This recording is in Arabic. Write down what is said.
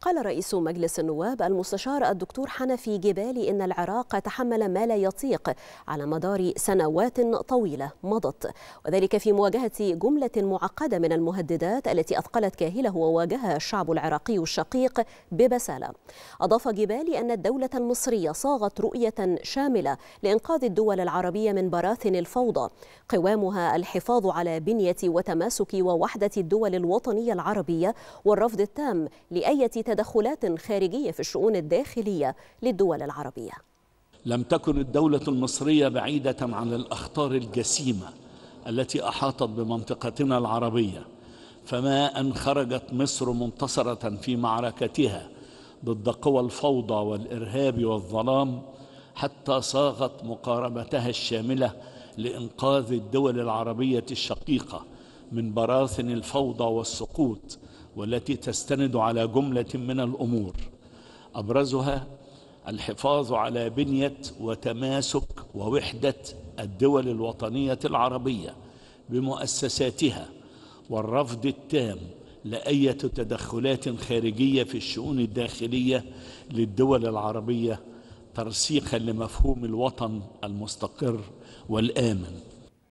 قال رئيس مجلس النواب المستشار الدكتور حنفي جبالي إن العراق تحمل ما لا يطيق على مدار سنوات طويلة مضت وذلك في مواجهة جملة معقدة من المهددات التي أثقلت كاهله وواجهها الشعب العراقي الشقيق ببسالة أضاف جبالي أن الدولة المصرية صاغت رؤية شاملة لإنقاذ الدول العربية من براثن الفوضى قوامها الحفاظ على بنية وتماسك ووحدة الدول الوطنية العربية والرفض التام لأية تدخلات خارجية في الشؤون الداخلية للدول العربية لم تكن الدولة المصرية بعيدة عن الأخطار الجسيمة التي أحاطت بمنطقتنا العربية فما أن خرجت مصر منتصرة في معركتها ضد قوى الفوضى والإرهاب والظلام حتى صاغت مقاربتها الشاملة لإنقاذ الدول العربية الشقيقة من براثن الفوضى والسقوط والتي تستند على جملة من الأمور أبرزها الحفاظ على بنية وتماسك ووحدة الدول الوطنية العربية بمؤسساتها والرفض التام لأية تدخلات خارجية في الشؤون الداخلية للدول العربية ترسيخا لمفهوم الوطن المستقر والآمن